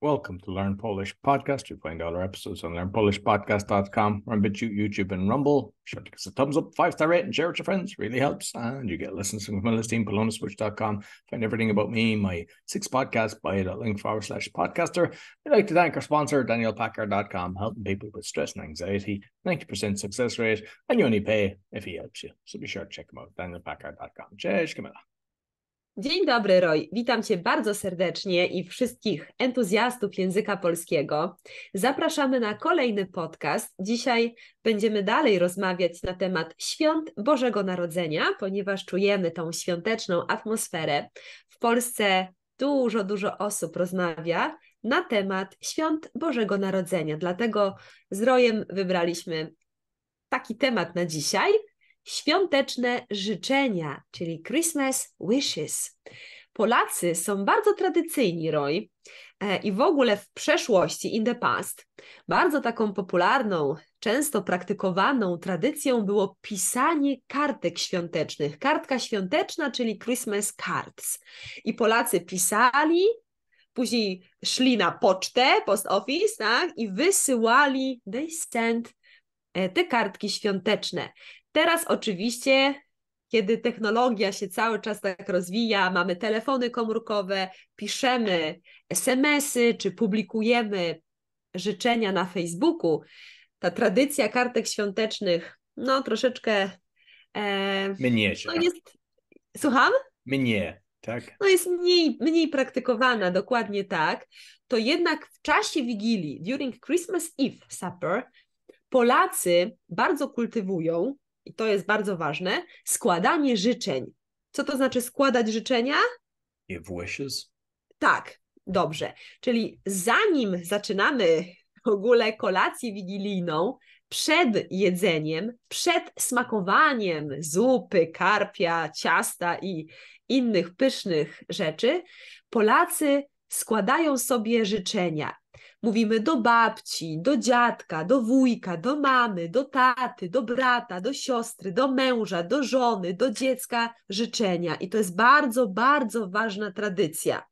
Welcome to Learn Polish Podcast. you find all our episodes on learnpolishpodcast.com. We're on BitChute, YouTube, and Rumble. Be sure to give us a thumbs up, five star rate, and share with your friends. really helps. And you get lessons from my listing, polonaswitch.com. Find everything about me, my six podcasts by that link forward slash podcaster. We'd like to thank our sponsor, danielpacker.com, helping people with stress and anxiety, 90% success rate, and you only pay if he helps you. So be sure to check him out, danielpacker.com. Cześć, Camilla. Dzień dobry, Roy. Witam Cię bardzo serdecznie i wszystkich entuzjastów języka polskiego. Zapraszamy na kolejny podcast. Dzisiaj będziemy dalej rozmawiać na temat świąt Bożego Narodzenia, ponieważ czujemy tą świąteczną atmosferę. W Polsce dużo, dużo osób rozmawia na temat świąt Bożego Narodzenia. Dlatego z Rojem wybraliśmy taki temat na dzisiaj, świąteczne życzenia, czyli Christmas wishes. Polacy są bardzo tradycyjni, Roy, e, i w ogóle w przeszłości, in the past, bardzo taką popularną, często praktykowaną tradycją było pisanie kartek świątecznych. Kartka świąteczna, czyli Christmas cards. I Polacy pisali, później szli na pocztę, post office, tak, i wysyłali, they sent E, te kartki świąteczne. Teraz oczywiście kiedy technologia się cały czas tak rozwija, mamy telefony komórkowe, piszemy SMS-y czy publikujemy życzenia na Facebooku, ta tradycja kartek świątecznych, no troszeczkę. E, Mnie się. No tak. jest, słucham? Mnie, tak. No jest mniej, mniej praktykowana, dokładnie tak. To jednak w czasie Wigilii, during Christmas Eve supper, Polacy bardzo kultywują, i to jest bardzo ważne, składanie życzeń. Co to znaczy składać życzenia? Give wishes. Tak, dobrze. Czyli zanim zaczynamy w ogóle kolację wigilijną, przed jedzeniem, przed smakowaniem zupy, karpia, ciasta i innych pysznych rzeczy, Polacy składają sobie życzenia. Mówimy do babci, do dziadka, do wujka, do mamy, do taty, do brata, do siostry, do męża, do żony, do dziecka życzenia. I to jest bardzo, bardzo ważna tradycja.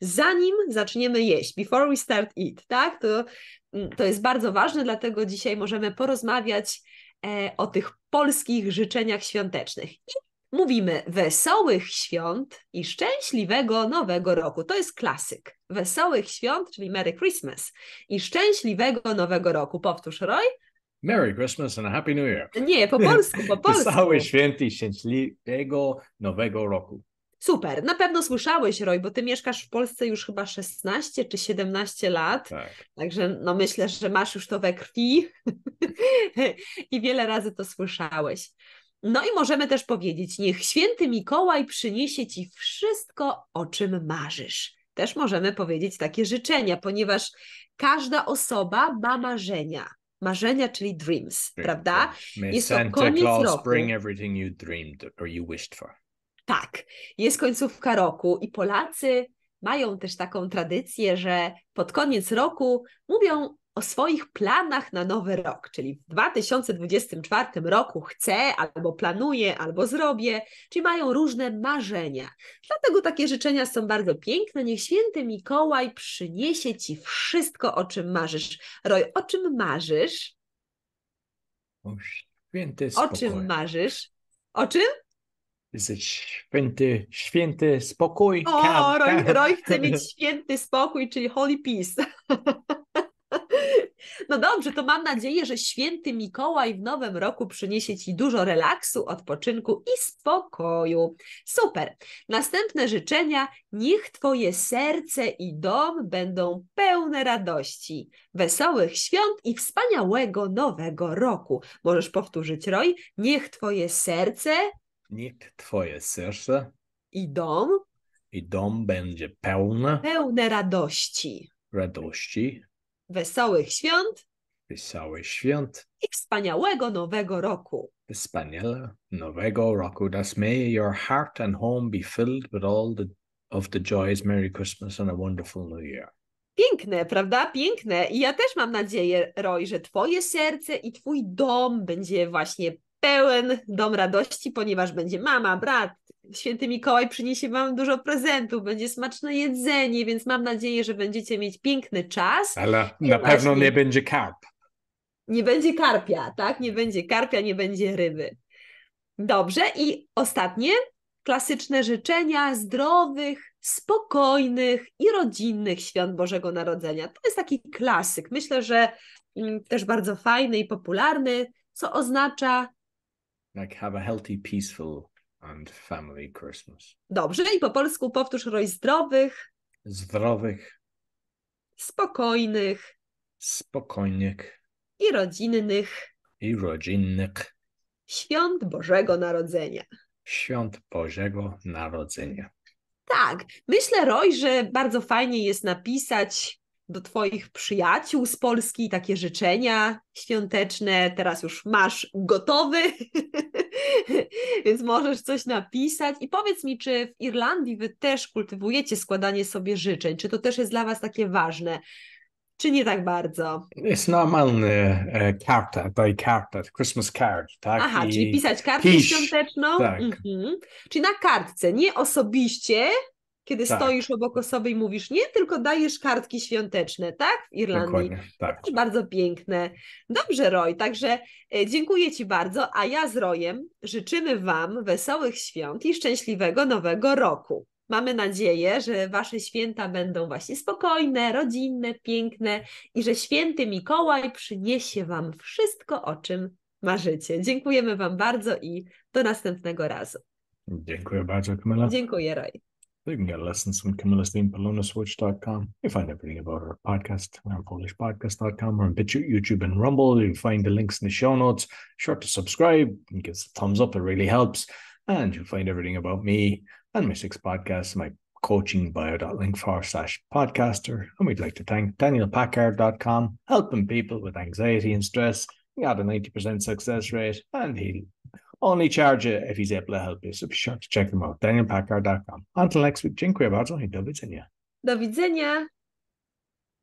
Zanim zaczniemy jeść, before we start eat, tak? To, mm, to jest bardzo ważne, dlatego dzisiaj możemy porozmawiać e, o tych polskich życzeniach świątecznych. I mówimy wesołych świąt i szczęśliwego nowego roku. To jest klasyk. Wesołych świąt, czyli Merry Christmas i szczęśliwego nowego roku. Powtórz, Roy. Merry Christmas and a Happy New Year. Nie, po polsku, po polsku. Wesołych świąt i szczęśliwego nowego roku. Super, na pewno słyszałeś, Roy, bo ty mieszkasz w Polsce już chyba 16 czy 17 lat. Tak. Także no myślę, że masz już to we krwi i wiele razy to słyszałeś. No i możemy też powiedzieć, niech święty Mikołaj przyniesie ci wszystko, o czym marzysz. Też możemy powiedzieć takie życzenia, ponieważ każda osoba ma marzenia. Marzenia, czyli dreams, Dream. prawda? Tak. May Jest Santa to koniec Claus roku. bring everything you dreamed or you wished for. Tak, jest końcówka roku i Polacy mają też taką tradycję, że pod koniec roku mówią o swoich planach na nowy rok, czyli w 2024 roku chcę, albo planuję, albo zrobię, czyli mają różne marzenia. Dlatego takie życzenia są bardzo piękne. Niech święty Mikołaj przyniesie ci wszystko, o czym marzysz. Roy, o czym marzysz? O święty spokój. O czym marzysz? O czym? Święty, święty spokój. O, Roy, Roy chce mieć święty spokój, czyli holy peace. No dobrze, to mam nadzieję, że święty Mikołaj w nowym roku przyniesie Ci dużo relaksu, odpoczynku i spokoju. Super. Następne życzenia. Niech Twoje serce i dom będą pełne radości, wesołych świąt i wspaniałego nowego roku. Możesz powtórzyć, Roy? Niech Twoje serce. Niech Twoje serce. I dom. I dom będzie pełne. Pełne radości. Radości Wesołych świąt. Wesołych świąt. I wspaniałego nowego roku. Wspaniale nowego roku. Thus may your heart and home be filled with all the, of the joys. Merry Christmas and a wonderful new year. Piękne, prawda? Piękne. I ja też mam nadzieję, Roy, że Twoje serce i Twój dom będzie właśnie pełen dom radości, ponieważ będzie mama, brat, święty Mikołaj przyniesie Wam dużo prezentów, będzie smaczne jedzenie, więc mam nadzieję, że będziecie mieć piękny czas. Ale I na pewno nie będzie karp. Nie będzie karpia, tak? Nie będzie karpia, nie będzie ryby. Dobrze, i ostatnie klasyczne życzenia zdrowych, spokojnych i rodzinnych świąt Bożego Narodzenia. To jest taki klasyk. Myślę, że mm, też bardzo fajny i popularny, co oznacza. Like have a healthy, peaceful and family Christmas. Dobrze, i po polsku powtórz roj zdrowych, zdrowych, spokojnych, spokojnych i rodzinnych, i rodzinnych świąt Bożego Narodzenia. Świąt Bożego Narodzenia. Tak, myślę, Roj, że bardzo fajnie jest napisać do Twoich przyjaciół z Polski takie życzenia świąteczne. Teraz już masz gotowy, więc możesz coś napisać. I powiedz mi, czy w Irlandii Wy też kultywujecie składanie sobie życzeń? Czy to też jest dla Was takie ważne? Czy nie tak bardzo? Jest normalny e, karta, daj kartę, Christmas card, tak? Aha, I czyli pisać kartę pisz, świąteczną? Tak. Mhm. Czyli na kartce, nie osobiście, kiedy tak. stoisz obok osoby i mówisz nie, tylko dajesz kartki świąteczne, tak? W Irlandii. Dokładnie, tak. Też bardzo piękne. Dobrze, Roy, także e, dziękuję Ci bardzo, a ja z Rojem życzymy Wam wesołych świąt i szczęśliwego nowego roku. Mamy nadzieję, że Wasze święta będą właśnie spokojne, rodzinne, piękne i że święty Mikołaj przyniesie Wam wszystko, o czym marzycie. Dziękujemy Wam bardzo i do następnego razu. Dziękuję bardzo, Kamila. Dziękuję, Roy. You can get lessons from Camilla theme, polonaswitch.com. You find everything about our podcast on polishpodcast.com or on BitChute, YouTube, and Rumble. You find the links in the show notes. Sure to subscribe and give us a thumbs up. It really helps. And you'll find everything about me and my six podcasts, my coaching bio.link forward slash podcaster. And we'd like to thank danielpackard.com, helping people with anxiety and stress. He had a 90% success rate and he only charge you if he's able to help you, so be sure to check him out. DanielPackard.com. Until next week, dziękuję bardzo i do widzenia. Do widzenia.